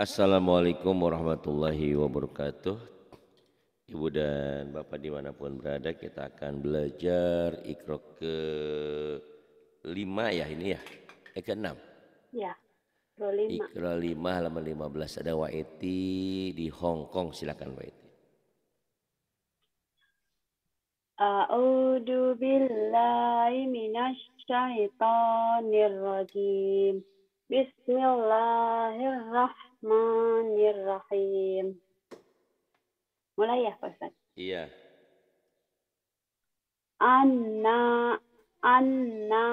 Assalamualaikum warahmatullahi wabarakatuh Ibu dan Bapak dimanapun berada kita akan belajar ikro ke lima ya ini ya eh ke enam ya Ikro lima halaman lima belas ada Waiti di Hong Kong silakan Waiti A'udzu billahi minasy syaithanir rajim. Bismillahirrahmanirrahim. Mulai ya Pak Ustaz? Iya. Anna anna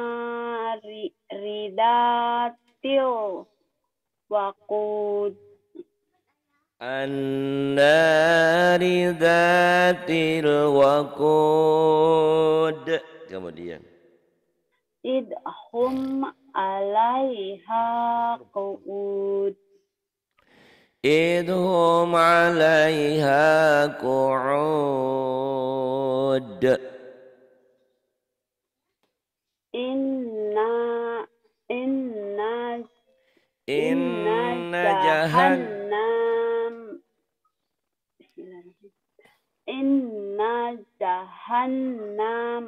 ridatil waqud anna ridatil waqud Kemudian Idhum عليها قعود إذ هم عليها قعود إن إن إن جهنم إن جهنم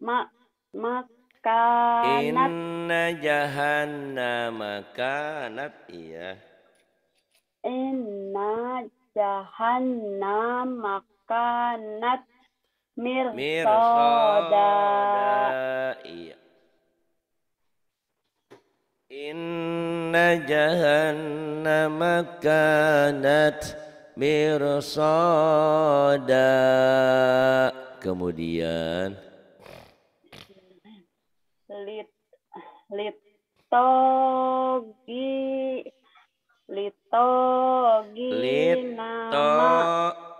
مأ مأ kanat. Inna jahannama kanat. Iya. Inna jahannama kanat mirsoda. Mirsoda. Iya. Inna jahannama kanat mirsada. Kemudian Litogi Litogi Lito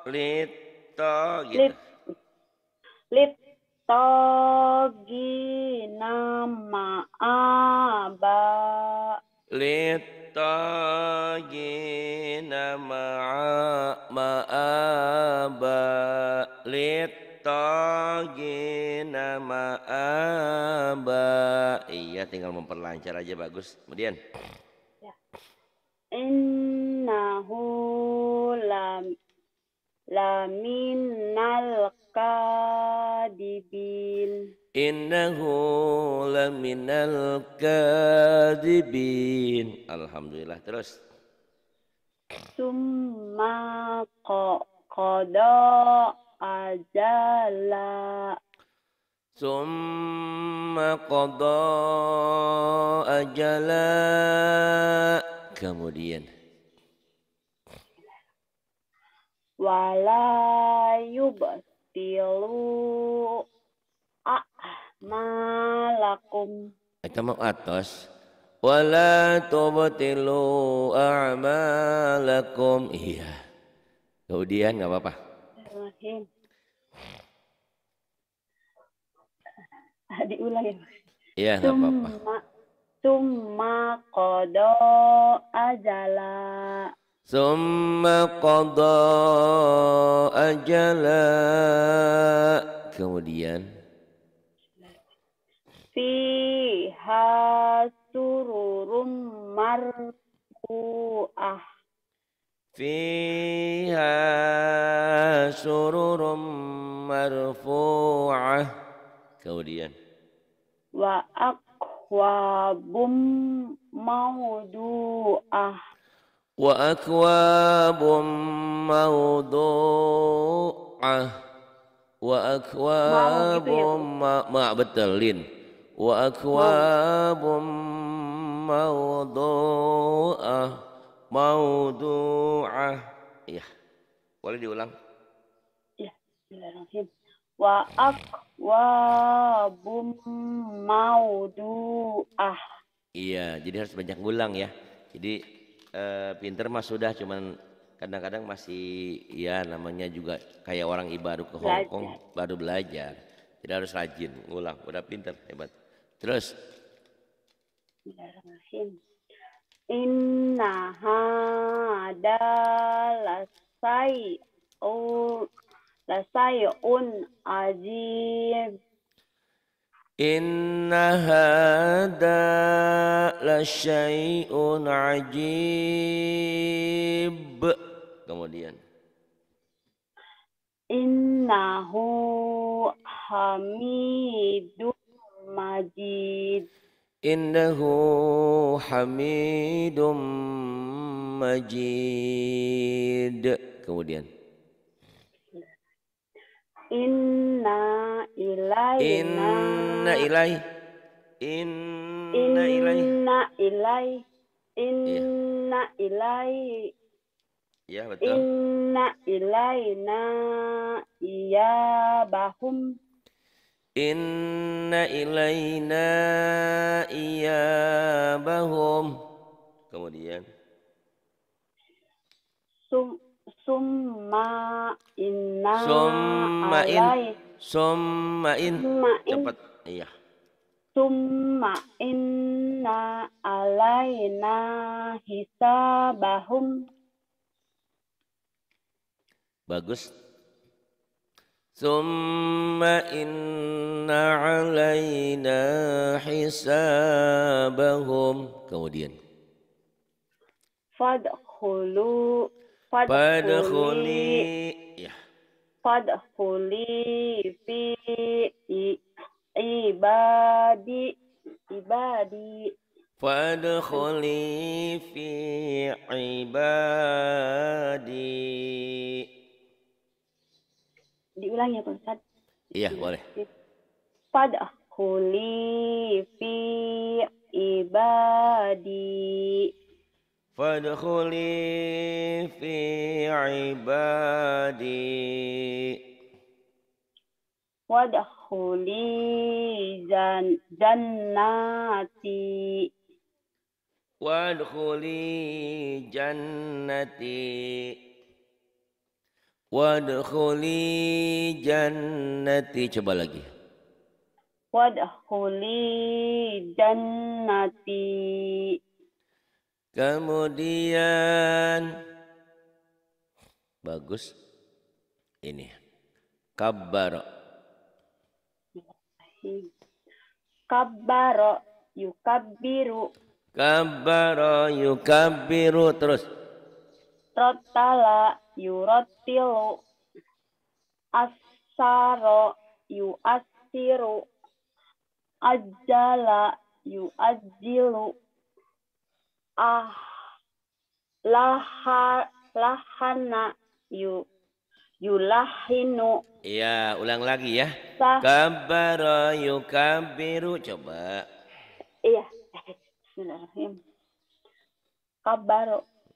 Lito Litogi nama aba Litogi nama maaba Litogi tagina ma'aba. Iya, tinggal memperlancar aja bagus. Kemudian. Ya. Innahu lam laminal kadibin. Innahu laminal kadibin. Alhamdulillah. Terus. Summa qada ajala summa qada ajala kemudian wala yubtilu a'malakum itu mau atas wala tubtilu a'malakum iya kemudian nggak apa-apa diulang ya iya nggak apa-apa summa qada ajala summa qada ajala kemudian fiha hasururum marfu'ah fiha sururum marfu'ah kemudian wa akwabum maudu'ah wa akwabum maudu'ah wa akwabum gitu ya, ma, ma betul lin wa akwabum maudu'ah maudu'ah iya boleh diulang iya bismillahirrahmanirrahim wa ak wabum ah Iya, jadi harus banyak ngulang ya. Jadi eh, pinter mas sudah, cuman kadang-kadang masih ya namanya juga kayak orang ibaru ke Hongkong baru belajar. Jadi harus rajin ngulang, udah pinter, hebat. Terus. Inna hadalasai oh. لشيء عجيب إن هذا لشيء عجيب kemudian innahu hamidun majid innahu hamidum majid kemudian inna ilai inna ilai inna ilai inna ilai inna ilai ya betul inna ilaina bahum inna ilaina bahum kemudian Sum Summa inna Summa in Summa in Cepat Iya Summa inna alaina hisabahum Bagus Summa inna alaina hisabahum Kemudian Fadkhulu Fadkhuli. Ya. Fadkhuli fi ibadi ibadi. Fadkhuli fi ibadi. Diulangi ya Pak Ustaz. Iya, boleh. Fadkhuli fi ibadi fadkhuli fi ibadi wadkhuli jan jannati wadkhuli jannati wadkhuli jannati coba lagi wadkhuli jannati Kemudian bagus ini kabar kabar yukabiru kabar yukabiru terus. rotala yurotilu Asaro yuasiru. Ajala yuajilu ah lahar lahana yu yulahinu. Iya, ulang lagi ya. Kabbara yukabiru. Coba. Iya. kabar kabar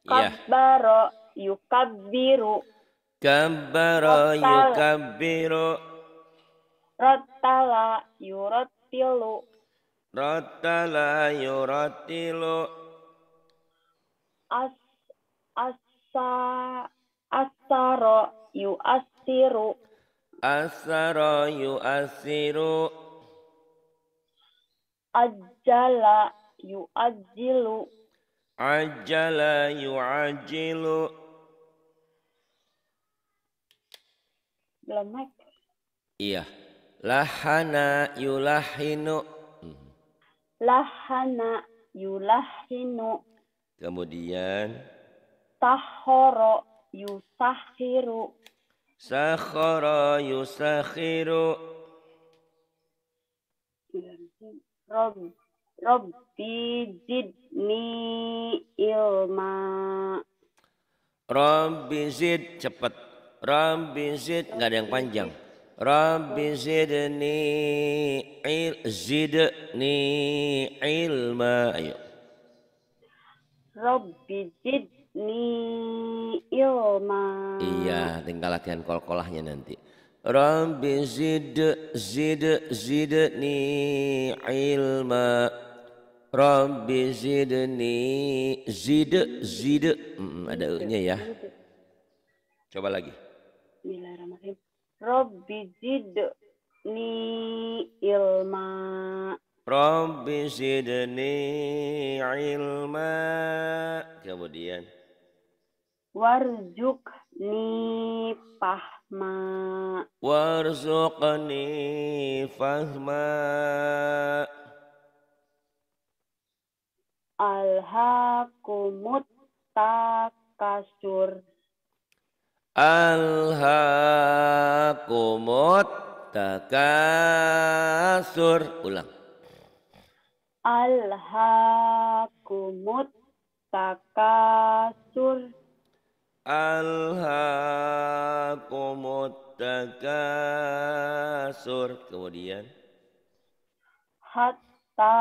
Kabbaro yukabiru. Kabbaro yukabiru. Rotala yurotilu Rotala yurotilu asa asaro yu asiru asaro yu asiru ajala yu ajilu ajala yu ajilu belum naik iya lahana yulahinu hmm. lahana yulahinu Kemudian Sahoro yusahiru Sahoro yusahiru Rob Robbi zidni ilma Robbi zid cepat Robbi zid nggak ada yang panjang Rabbi zidni il zidni ilma ayo Robbi zidni ilma. Iya, tinggal latihan kol-kolahnya nanti. Robbi zid zid zidni ilma. Robbi zidni zid zid. Hmm, ada e-nya ya. Coba lagi. Bismillahirrahmanirrahim. Robbi zidni ilma. Rabbi zidni ilma. Kemudian. Warzuqni fahma. Warzuqni fahma. Alhaqumut takasur. Alhaqumut takasur. Ulang. Alhaqumut takasur. alhaqumut takasur. Kemudian. Hatta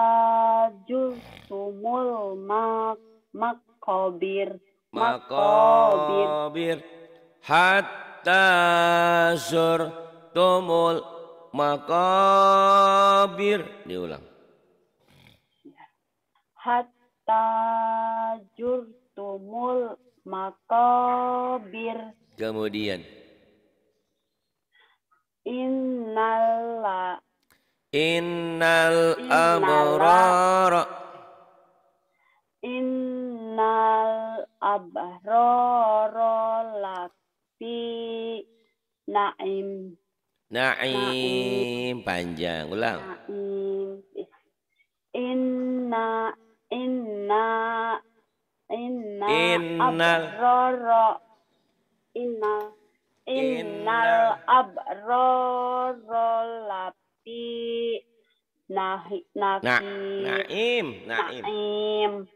jurtumul mak makobir. Makobir. makobir. Hatta jurtumul makobir. Diulang hatta jurtumul makabir. Kemudian. Innal Innal abrar. Innal abrar lafi naim Naim panjang ulang Naim Inna Inna inna innal abrara inna innal abrara lapi nahi nah naim naim naim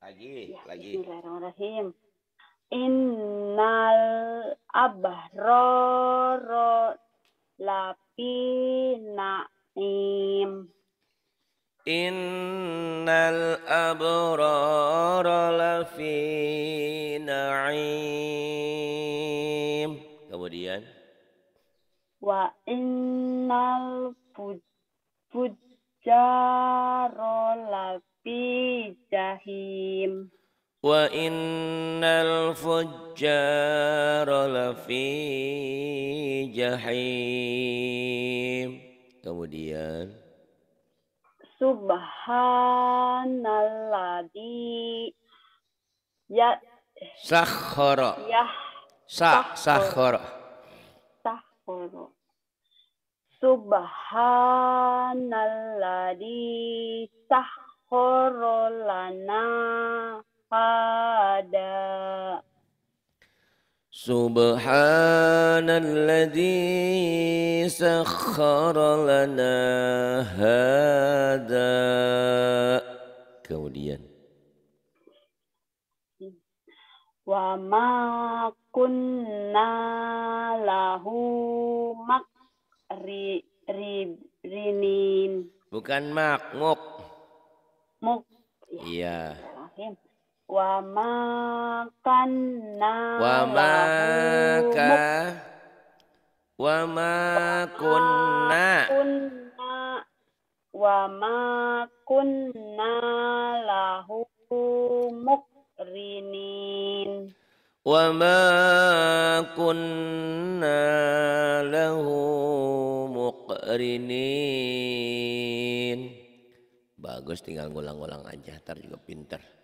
lagi ya, lagi Bismillahirrahmanirrahim innal abrara lapi naim Innal abrara lafi na'im. Kemudian. Wa innal fujjara lafi jahim. Wa innal fujjara lafi jahim. Kemudian subhanalladzi ya sakhara ya sa sakhara sakhara subhanalladzi sakhara lana hada سبحان الذي سخر لنا kemudian wa ma kunna lahu bukan makmuk muk ya, iya wa makanna wa maka wa makunna wa makunna lahu mukrinin wa makunna lahu mukrinin bagus tinggal ngulang-ngulang aja ntar juga pinter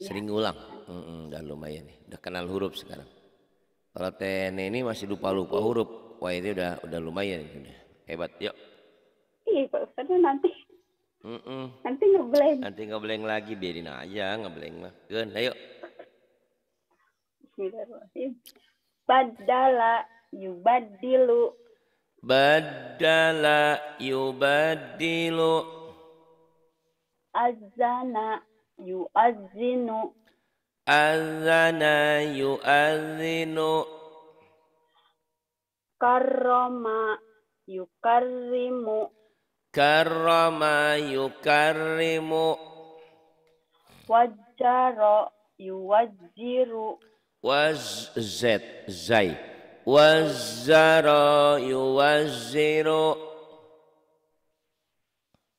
Iya. Sering ngulang. Hmm, hmm, lumayan nih. Udah kenal huruf sekarang. Kalau TNI e ini masih lupa-lupa iya. huruf. Wah ini udah udah lumayan. Udah. Hebat. Yuk. Iya Pak Ustadz nanti. Mm -mm. Nanti ngebleng. Nanti ngebleng lagi. Biarin aja ngebleng mah. Gun, ayo. Badala yubadilu. Badala yubadilu. Azana يؤذن أذن يؤذن كرم يكرم كرم يكرم وجر يوجر وزت زي وزر يوزر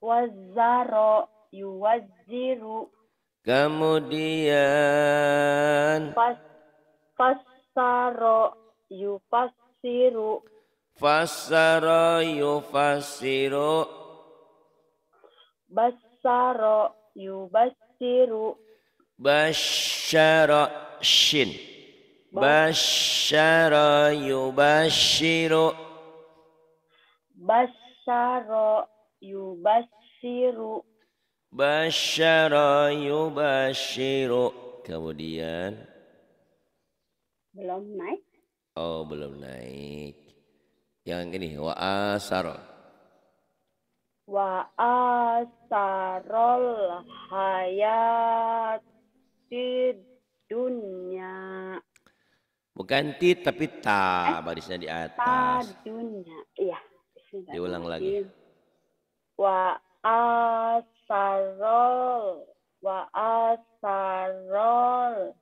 وزر يوزر Kemudian Pas, fasaro yufasiru Fasaro yufasiru Basaro yubasiru Basyara shin Basyara yubasiru Basyara yubasiru. Basyara yubashiru. Kemudian. Belum naik. Oh, belum naik. Yang ini. Wa asaro. Wa asarol hayati dunya. Bukan tit tapi ta eh, barisnya di atas. Ta dunya. Iya. Diulang lagi. Wa as asarol wa asarol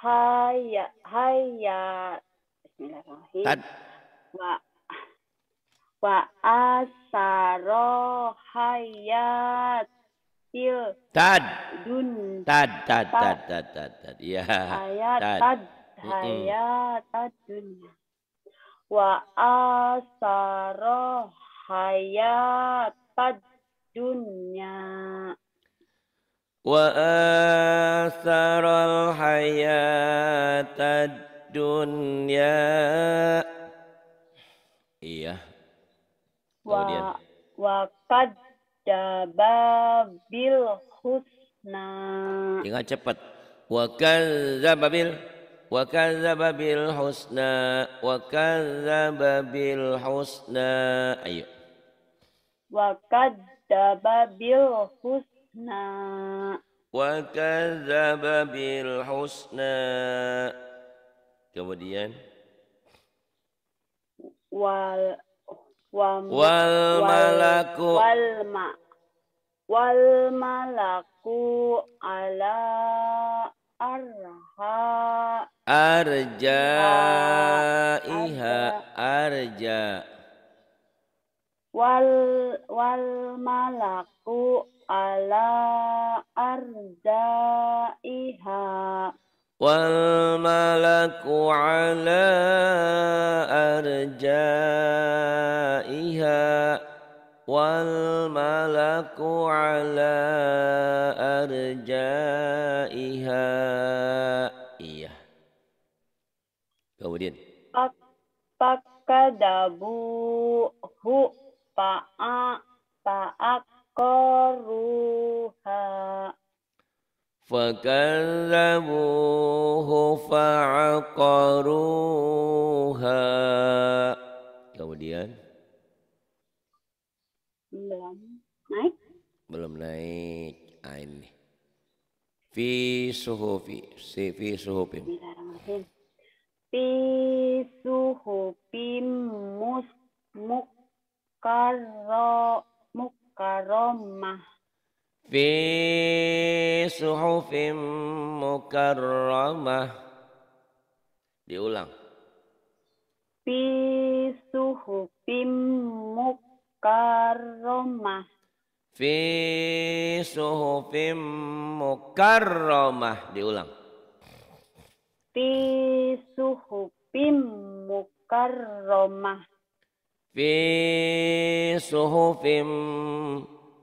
haya haya Bismillahirrahmanirrahim wa wa asaro hayat til tad dun tad tad tad tad tad tad ya hayat tad hayat tad dunia wa asaro hayat tad dunya wa atharal hayatad dunya iya kemudian wa kadzdzaba bil husna ingat cepat wa kadzdzaba bil wa kadzdzaba bil husna wa kadzdzaba bil husna ayo wa kadzdzaba bil husna wa kadzdzaba bil husna kemudian wal wa, wal malaku wal ma wal malaku ala arha arja arja. arja wal wal malaku ala arjaiha wal malaku ala arjaiha wal malaku ala arjaiha iya kemudian pak kadabu hu fa'a fa'aqaruha fakazzabuhu fa'aqaruha kemudian belum naik belum naik ain ah, Ini fi suhufi si fi fi mus muk mukarro mukarromah fi suhufim mukarromah diulang fi suhufim mukarromah fi suhufim mukarromah diulang fi suhufim mukarromah fi suhufim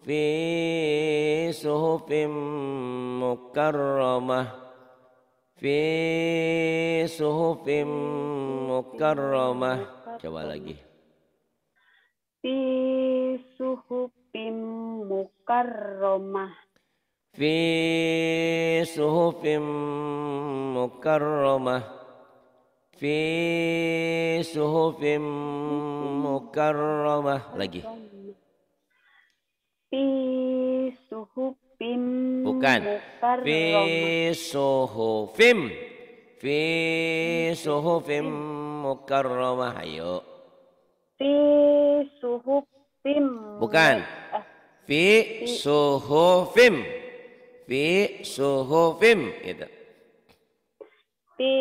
fi suhufim mukarramah fi suhufim mukarramah coba lagi fi suhufim mukarramah fi suhufim mukarramah fi suhufim mukarramah lagi fi suhufim bukan fi suhufim fi suhufim mukarramah ayo fi suhufim bukan ah. fi suhufim fi suhufim gitu fi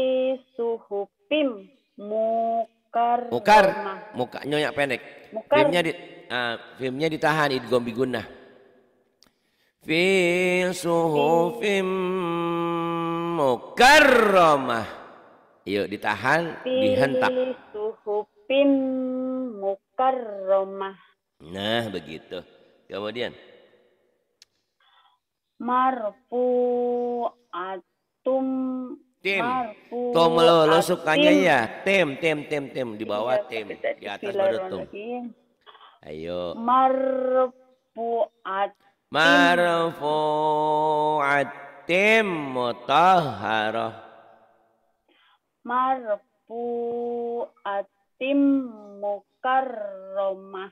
suhufim Pim mukar. Mukar. Muka nyonya pendek. Mukar. Pimnya di uh, ah, pimnya ditahan idgham bigunnah. Fi suhufim mukarramah. Yuk ditahan, Fi dihentak. suhufim mukarramah. Nah, begitu. Kemudian marfu atum tim. Marfu Tom lo, lo sukanya ya tim, tim, tim, tim di iya, bawah iya, tim, di atas baru tum. Ayo. Marfuat. Marfuat Marfuatim Marfuat tim mukarromah.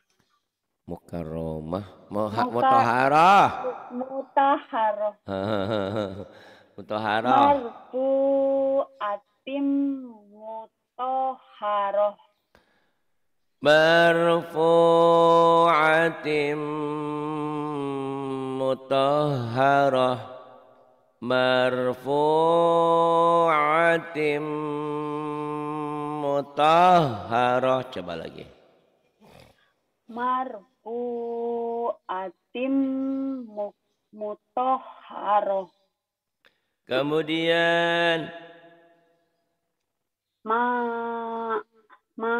Mukarromah, mutahharah. Mutaharoh. Mutaharoh. Marfuat tim mutoharoh marfu'atim mutoharoh, marfu'atim mutoharoh. coba lagi marfu'atim mutoharoh. kemudian ma ma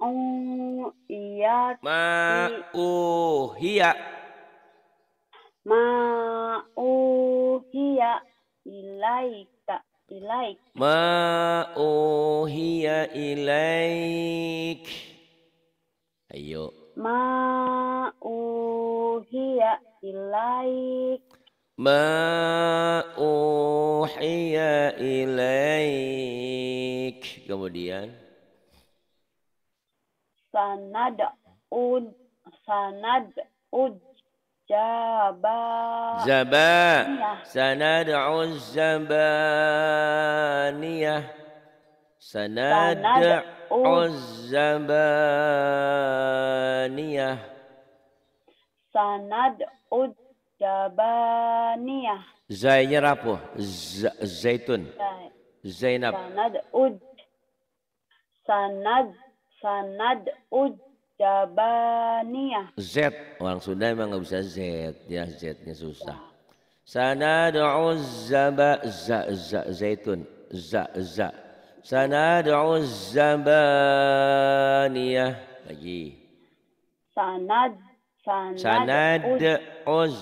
u iya ma u hiya ma u hiya ilaika ilaik ma u hiya ilaik ayo ma u hiya ilaik ma uhiya ilaik kemudian sanad ud sanad ud jaba jaba sanad uz zabaniyah sanad uz zabaniyah sanad ud jabaniyah zainya rapuh zaitun zainab sanad ud sanad sanad ujabania Z orang Sunda emang nggak bisa Z ya Z-nya susah. Sanad doa zaba za zaitun z z Sanad doa lagi. Sanad sanad sanad uz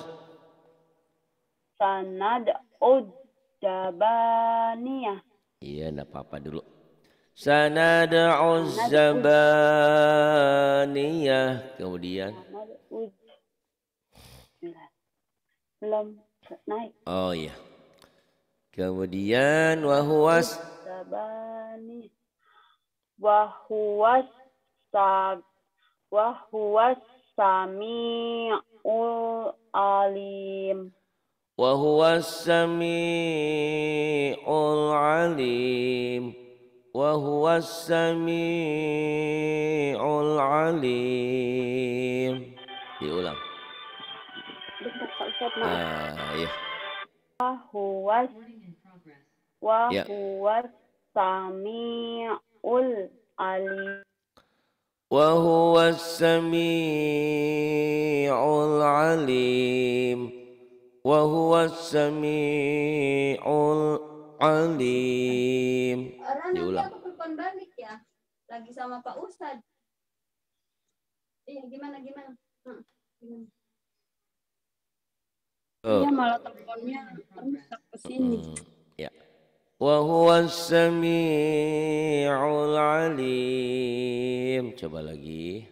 sanad ujabania Iya, nggak apa-apa dulu sanad'u zabaniyah kemudian belum naik oh iya kemudian wahuwas zabani wahuwas sab wahuwas samiul alim wahuwas samiul alim وهو السميع العليم diulang ah ya wahuwas wahuwas samiul alim وهو السميع العليم وهو السميع العليم alim. Orang nanti aku telepon balik ya. Lagi sama Pak Ustad. Iya, gimana gimana? Hmm, gimana? Oh. malah teleponnya rusak ke sini. Hmm, ya. Wa huwa samiul alim. Coba lagi.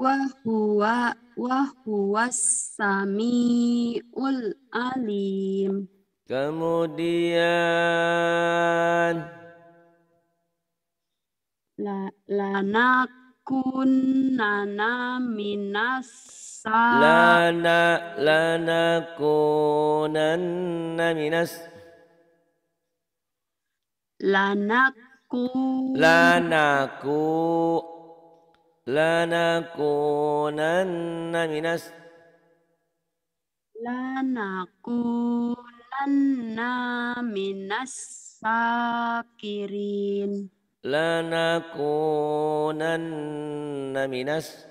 Wa huwa wa huwa samiul alim. Kemudian la lana nana minas sa lana lana kunana minas lana ku lana ku minas lana kunna minas sakirin. Lanakunanna minas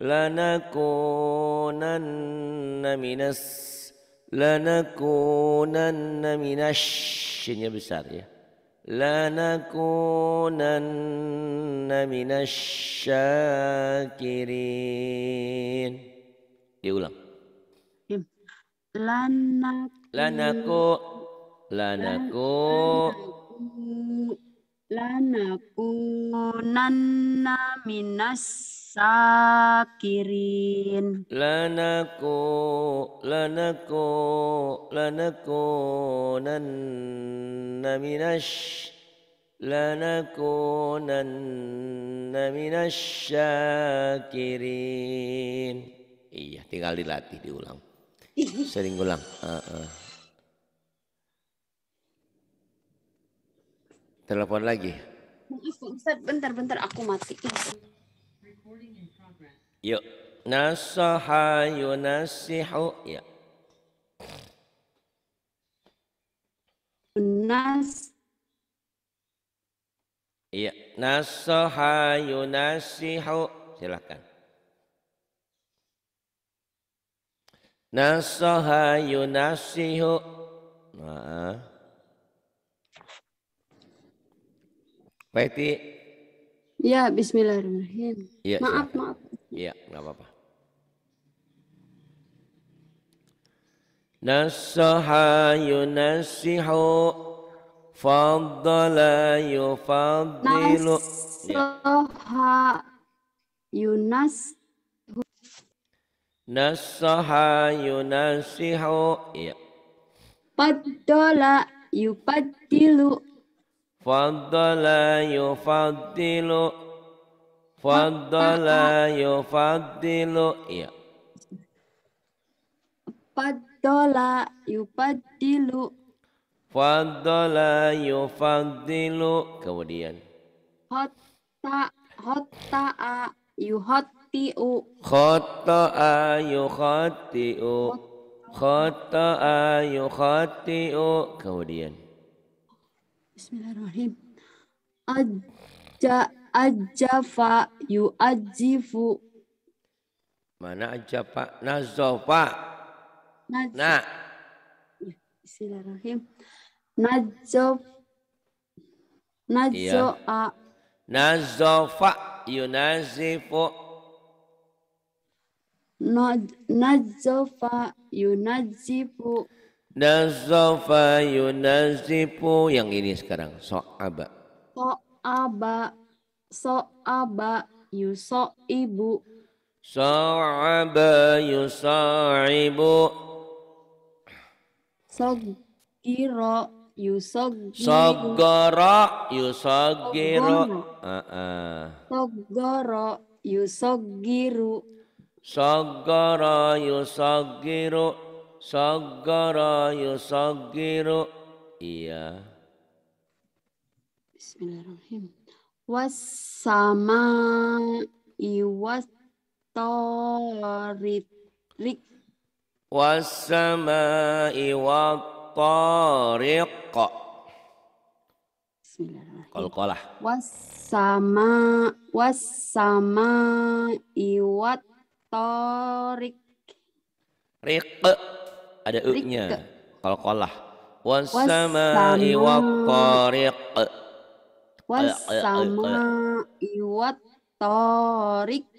lanakunanna minas lanakunanna minas shinnya besar ya lanakunanna minas syakirin diulang lanak lanaku lanaku nanna minas sakirin lanaku lanaku lanaku nanna minas minas sakirin. iya tinggal dilatih diulang Sering ulang. Uh -uh. Telepon lagi. Maaf Ustaz, bentar-bentar aku matiin. Yuk. Nasaha yunasihu. Ya. Nas Iya, nasaha yunasihu. Silakan. Nasaha yunasihu. Nah. Peti. Ya, bismillahirrahmanirrahim. Ya, maaf, silakan. maaf. Iya, gak apa-apa. Nasoha yunasihu faddala yufadilu ya. Nasoha yunasihu Nasaha yunasihu ya. Paddola yupadilu. Faddala yufaddilu Faddala yufaddilu ya. Faddola yupadilu. Faddala yufaddilu Kemudian. Hotta hotta yuhotta yukhati'u khata'a yukhati'u khata'a yukhati'u kemudian Bismillahirrahmanirrahim Ajja yu ajifu Mana fa nazafa Naz Nah Bismillahirrahmanirrahim Nazof Nazoa iya. Nazofa yunazifu Nazofa yunazifu. Nazofa yunazifu. Yang ini sekarang. So'aba. So'aba. So'aba yuso'ibu. So'aba yuso'ibu. Sogira yusogiru. Sogara yusogiru. Sogara ah, ah. yusogiru. Saggara yusaggiru Saggara yusaggiru Iya Bismillahirrahmanirrahim Wassama iwas tariq Wassama iwas tariq Bismillahirrahmanirrahim Qalqalah Wassama Wassama iwat Torik. Rik. Ada u nya Kalau kolah. Wasamai wa torik. E, e, e, Wasamai wa torik.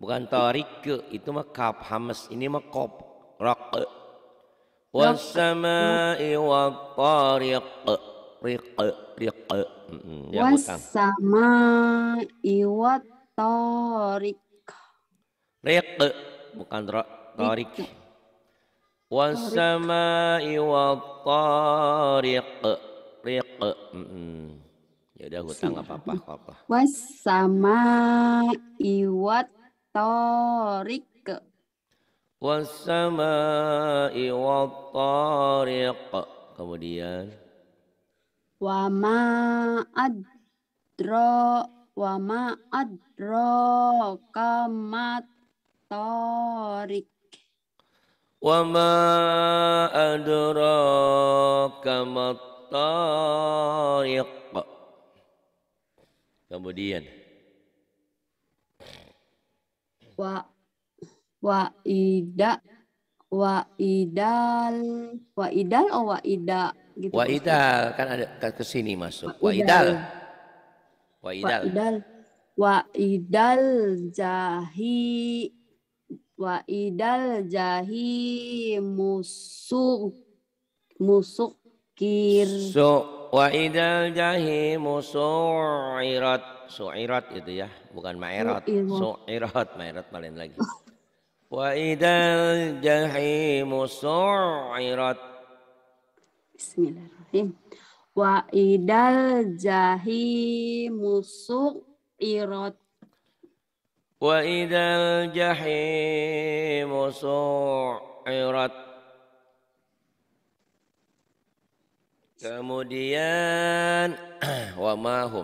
Bukan torik, itu mah kap hamas ini mah kop rak. Wasamai wa torik. Riq riq. Ya Wasamai wa torik. Riq bukan tarik. Wasama'i wa tariq. Riq. Ya udah hutang enggak apa-apa, enggak apa-apa. Wasama'i wa tariq. Wasama'i wa tariq. Kemudian wama adro wama adro kamat Torik. wa أدراك ما الطارق kemudian wa wa ida wa idal wa idal atau oh, wa ida gitu wa idal kan ada ke sini masuk wa idal wa idal wa idal jahi wa idal jahi musuk musuk kir so wa idal jahi musuirat suirat itu ya bukan maerat suirat maerat paling lagi wa idal jahi musuirat Bismillahirrahmanirrahim wa idal jahi musuk irot وإذا الجحيم سعرت kemudian wamahum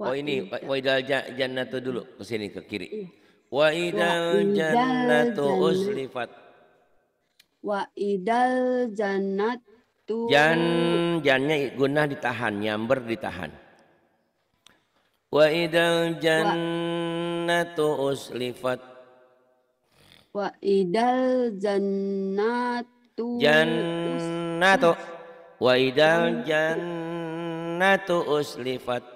Oh ini wa idal jannatu dulu ke sini ke kiri. Wa idal jannatu uslifat. Wa idal jannatu Jan jannya gunah ditahan, nyamber ditahan. Wa idal jannatu uslifat. Wa idal jannatu jannatu wa idal jannatu uslifat.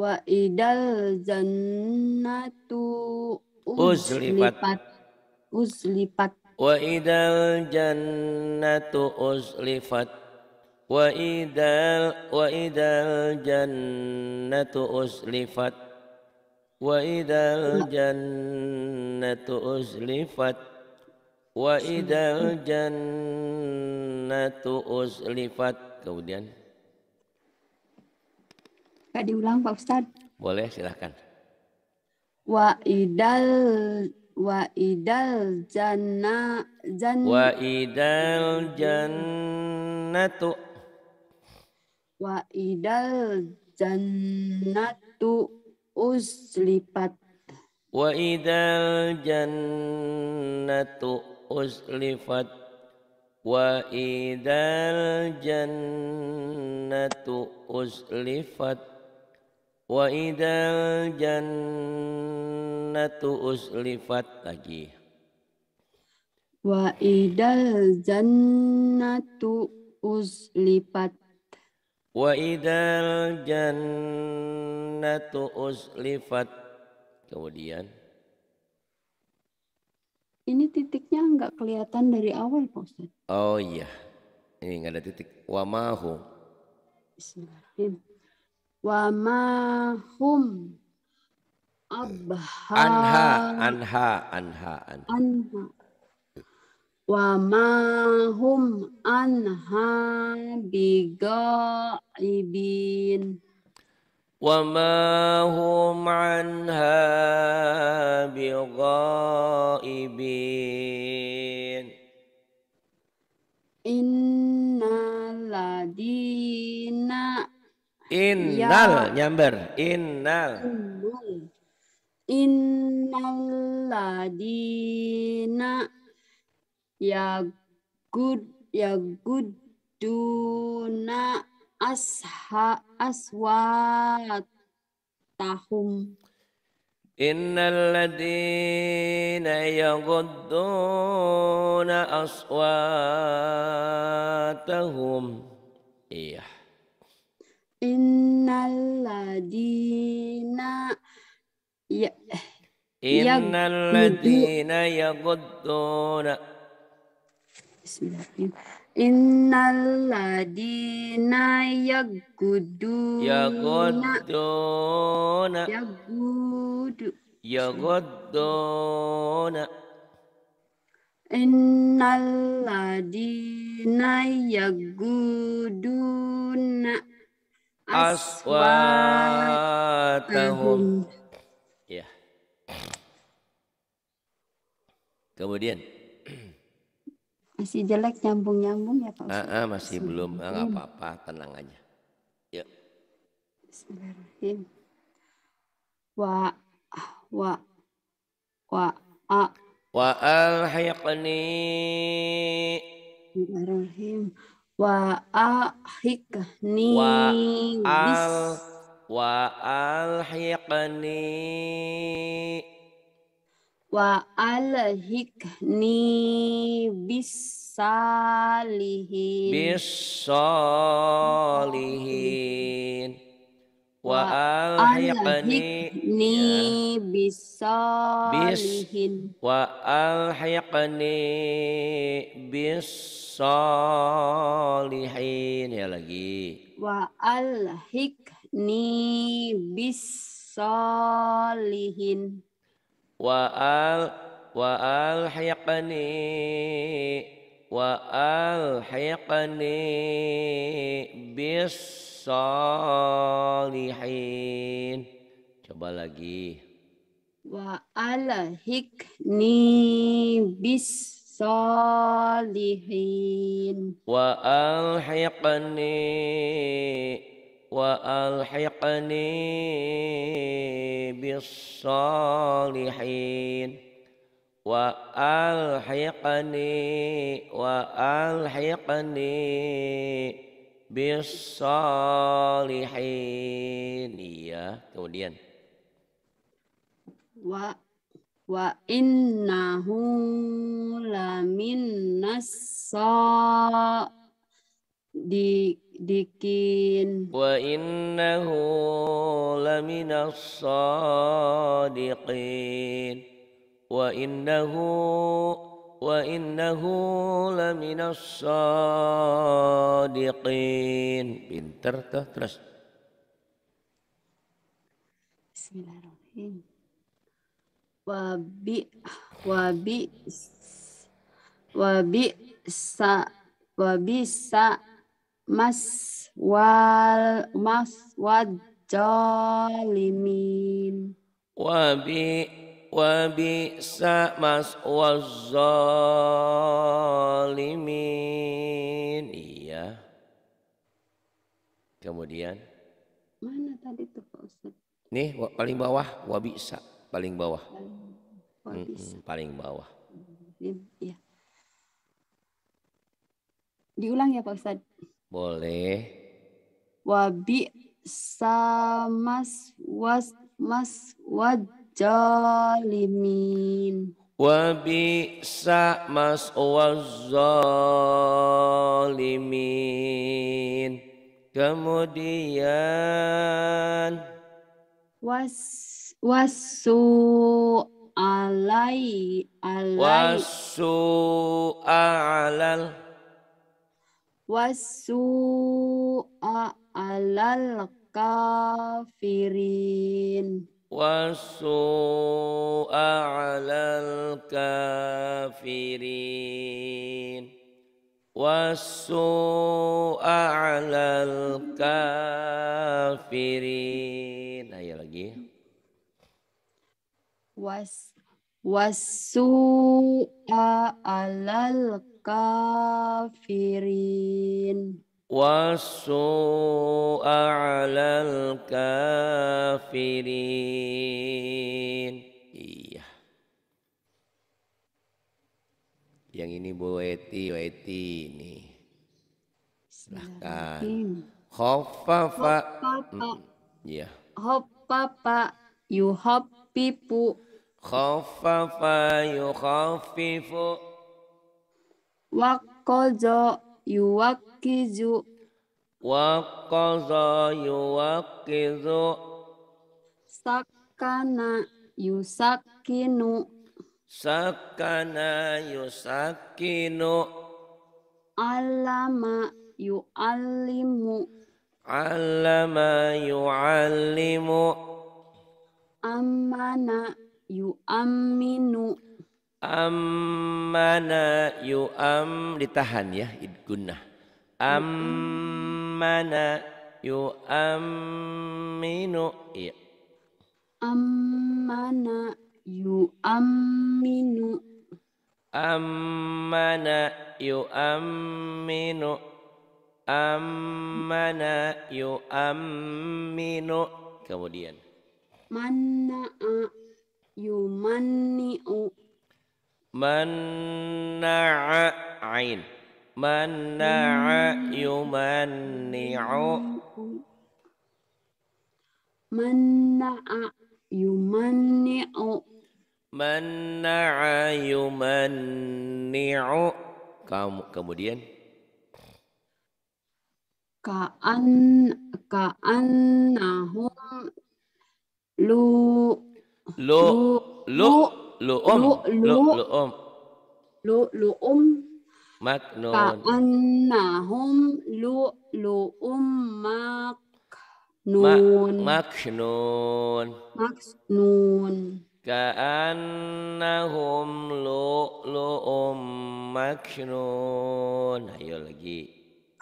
Wa idal jannatu uslifat. Uslifat. وإذا الجنة أزلفت وإذا وإذا الجنة أزلفت وإذا الجنة أزلفت وإذا الجنة أزلفت kemudian Kak diulang Pak Ustaz. Boleh silahkan. Wa idal wa idal janna jan wa idal jannatu wa idal jannatu uslifat wa idal jannatu uslifat wa idal jannatu uslifat wa idal jannatu jannatu uslifat lagi. Wa idal jannatu uslifat. Wa idal jannatu uslifat. Kemudian. Ini titiknya nggak kelihatan dari awal, Pak Ustaz. Oh iya. Ini nggak ada titik. Wa mahum. Bismillahirrahmanirrahim. Wa mahum abha anha anha anha anha, anha. wa ma hum anha bigaibin wa ma hum anha bigaibin Inna ladina innal ya. nyamber innal innal innalladina ya good ya good duna asha aswatahum Innalladina aswat tahum Iya Innalladina Iya. iya. Innal ladzina yaquduna. Bismillahirrahmanirrahim. Innal ladina yagudu yaquduna. yagudu yaguduna Innal ladina aswatahum Kemudian masih jelek nyambung-nyambung ya Pak Ustaz. Ah, ah, masih belum, ah, nggak ah, apa-apa, tenang aja. Yuk. Bismillahirrahmanirrahim. Wa wa wa a wa al alhiqni Bismillahirrahmanirrahim. Wa a hikni wa al wa al alhiqni wa alhikni bisalihin bisalihin wa ni bisalihin wa alhiqni ya. bisalihin ya lagi wa alhikni bisalihin وأل وألحقني وألحقني بالصالحين coba lagi wa alhikni bis salihin wa alhiqni وألحقني بالصالحين وألحقني وألحقني bisolihin iya kemudian wa wa innahu laminnas di dikin wa innahu laminas sadiqin wa innahu wa innahu laminas sadiqin pinter tuh terus Bismillahirrahmanirrahim wa bi wa bi wa bi sa wa sa mas wal mas wadzalimin wabi wabi sa mas wadzalimin iya kemudian mana tadi tuh Pak Ustaz nih paling bawah wabi sa paling bawah paling, mm -mm, paling bawah iya diulang ya Pak Ustad. Boleh. Wabi samas was mas wajalimin. Wabi samas mas Kemudian was wasu alai alai wasu alal wasu'a alal kafirin wasu'a alal kafirin wasu'a alal kafirin ayo nah, iya lagi was wasu'a alal kafirin wasu'a 'alal kafirin iya yang ini Bu Eti Eti ini silahkan khaffafa iya khaffafa yuhaffifu khaffafa yuhaffifu Wakozo yuwakizu. Wakozo yuwakizu. Sakana yusakinu. Sakana yusakinu. Alama yu'allimu. Alama yu'allimu. Amana yu'aminu. Ammana yu'am ditahan ya idgunnah. Ammana yu'amminu ya. Ammana yu'amminu. Ammana yu'amminu. Ammana yu'amminu. Kemudian. Manna'a yumanni'u. منع عين منع يمنع منع يمنع منع يمنع kemudian كأن كأنهم لو لو لو lu'um lu'um lu'um lu'um maknun ka'annahum lu'lu'um maknun maknun maknun ka'annahum lu'lu'um maknun ayo lagi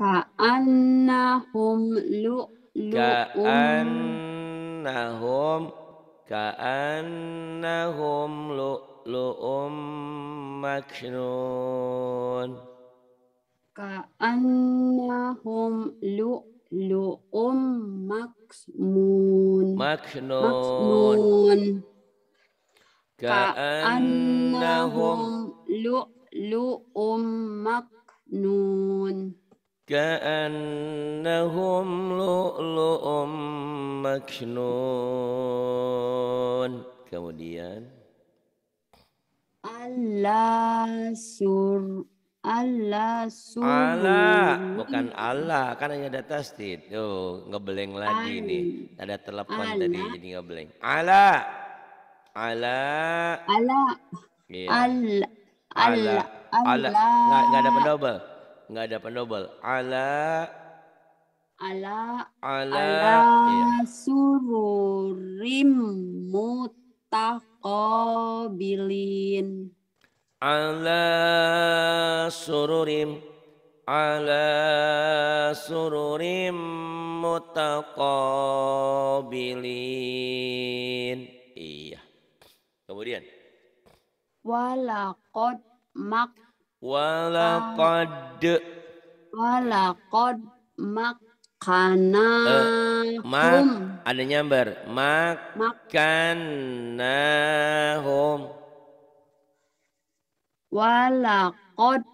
ka'annahum lu'lu'um ka'annahum كأنهم لؤلؤ مكنون كأنهم لؤلؤ مكنون مكنون كأنهم لؤلؤ مكنون كأنهم لؤلؤ مكنون kemudian Allah sur Allah sur Allah bukan Allah kan hanya ada tasdid tuh ngebeleng lagi Al. nih ada telepon tadi jadi ngebeleng Allah Allah Allah Allah Allah Allah nggak ada pendobel nggak ada pendobel. Ala ala ala, ala iya. sururim mutaqabilin. Ala sururim ala sururim mutaqabilin. Iya. Kemudian walaqad mak Walakod. Walakod eh, makana. Uh, mak ada nyambar. Mak makanahum. Walakod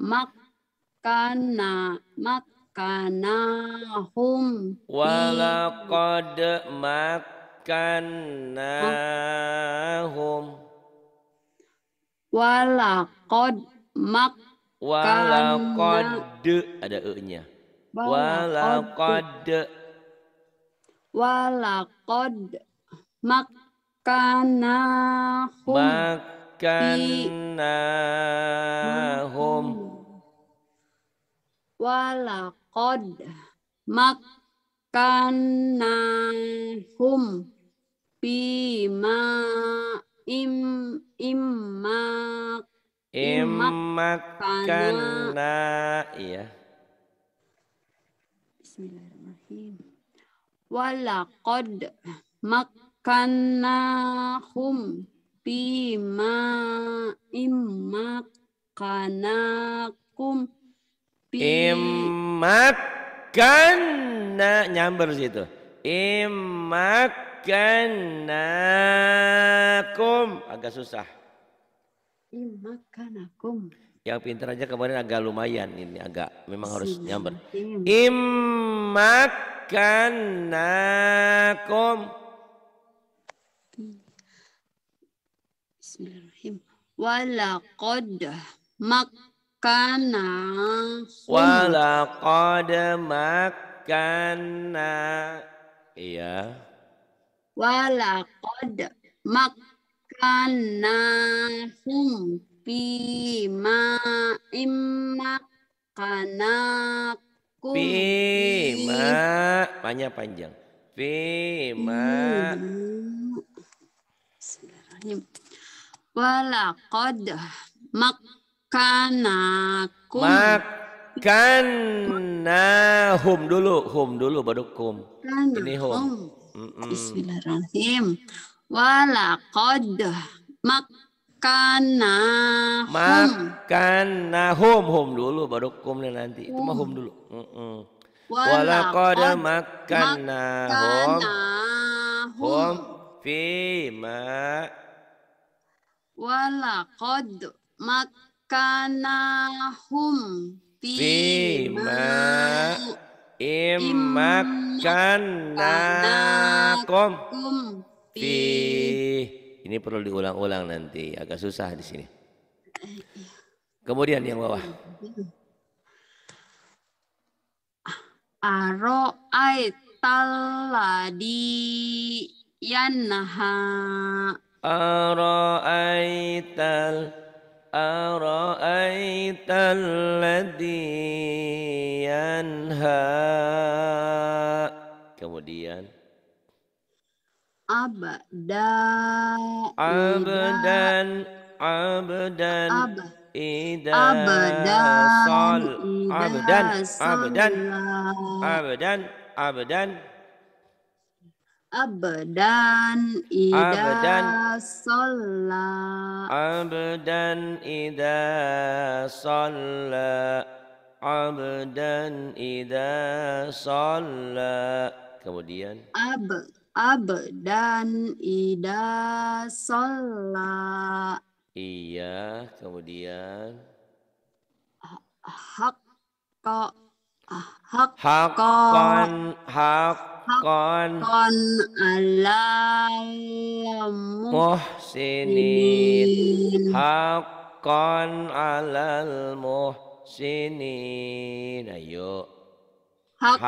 makana makanahum. Walakod makanahum. Walakod mak ada e-nya. Walakode, walakod makanahum makanahum walakod makanahum bima im imak. Imakana iya. Bismillahirrahmanirrahim. Walaqad makkannahum bima immakanakum Imakana nyamber situ. Imakanakum agak susah. Imakanakum. Yang pintar aja kemarin agak lumayan ini agak memang harus nyamber. Imakanakum. Bismillahirrahmanirrahim. Walakod makanakum. Walakod makkana. Iya. Walakod mak. Hmm. makkanahum fi ma'im makkanakum fi ma banyak panjang fi ma walaqad makkanakum makanahum dulu hum dulu baru kum ini hum Bismillahirrahmanirrahim. Walakod makana makanahum, hum hum dulu baru kum nanti itu mah hum dulu. Walakod makana hum hum ma. walakod makanahum fima imakanakum fi. Ini perlu diulang-ulang nanti, agak susah di sini. Kemudian yang bawah. Aro taladi yanha. Ara'aital Ara'aital ladhi yanha Kemudian abadan abadan abadan Ida sol abadan abadan abadan abadan abadan ida solla abadan ida solla abadan ida solla kemudian abad abdan ida sola. Iya, kemudian hak ah, hakko hakon hakon hakon, hakon ala muhsinin hakon alal muhsinin ayo hak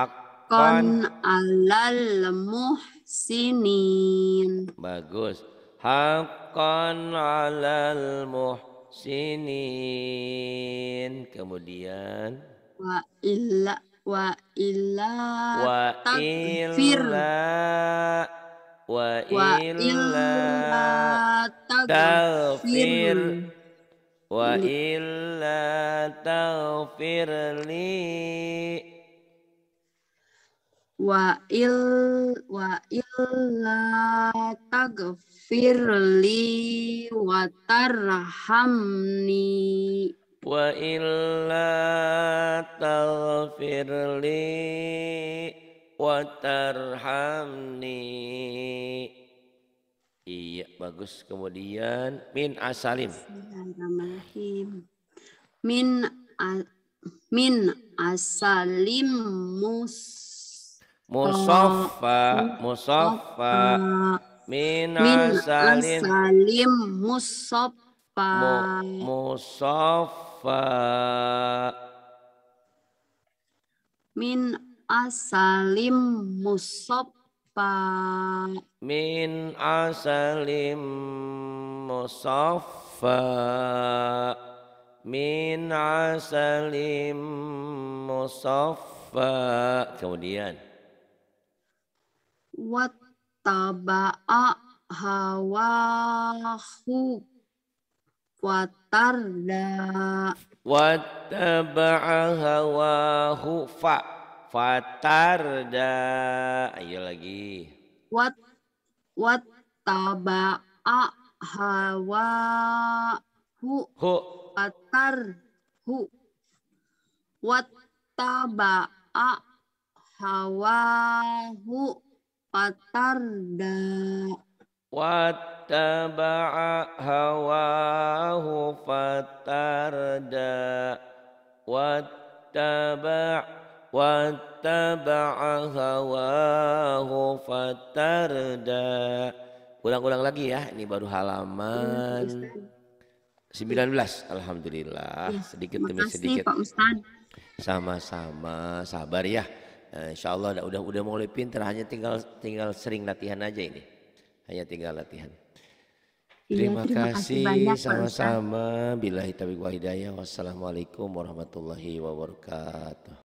hakon kan alal muhsinin. Bagus. Hakon alal muhsinin. Kemudian. Wa illa wa illa wa takfir. Illa, wa illa takfir. Wa illa taufir li wa il wa illa tagfir li wa tarhamni wa illa tagfir li wa tarhamni iya bagus kemudian min asalim Bismillahirrahmanirrahim min min asalim mus musaffa musaffa min asalim Musofa, musaffa musaffa min asalim musaffa min asalim musaffa min asalim musaffa kemudian wattaba'a hawahu watarda wattaba'a hawahu fa fatarda ayo lagi wat wattaba'a hawahu hu fatar hu wattaba'a hawahu Watarda. Wattaba'a hawahu fatarda. wattaba' wattaba'a hawahu fatarda. Ulang-ulang lagi ya, ini baru halaman 19. Iya, alhamdulillah, iya, sedikit demi sedikit. Sama-sama, sabar ya. Eh, insyaallah insya udah udah mulai pinter hanya tinggal tinggal sering latihan aja ini hanya tinggal latihan. Iya, terima, terima kasih sama-sama. Bila hitabik wa hidayah. Wassalamualaikum warahmatullahi wabarakatuh.